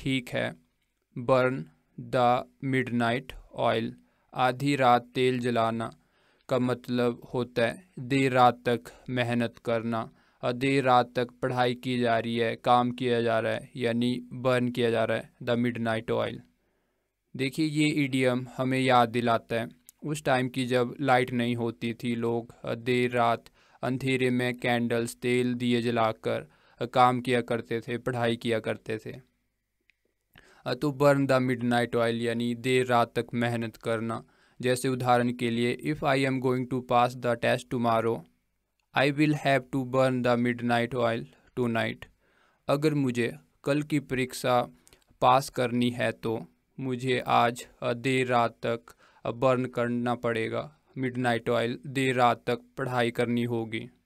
ठीक है burn the midnight oil आधी रात तेल जलाना का मतलब होता है देर रात तक मेहनत करना और देर रात तक पढ़ाई की जा रही है काम किया जा रहा है यानी बर्न किया जा रहा है द मिड नाइट ऑयल देखिए ये ईडियम हमें याद दिलाता है उस टाइम की जब लाइट नहीं होती थी लोग देर रात अंधेरे में कैंडल्स तेल दिए जलाकर काम किया करते थे पढ़ाई किया करते थे तो burn the midnight oil यानी देर रात तक मेहनत करना जैसे उदाहरण के लिए if I am going to pass the test tomorrow I will have to burn the midnight oil tonight अगर मुझे कल की परीक्षा पास करनी है तो मुझे आज देर रात तक बर्न करना पड़ेगा मिड नाइट ऑयल देर रात तक पढ़ाई करनी होगी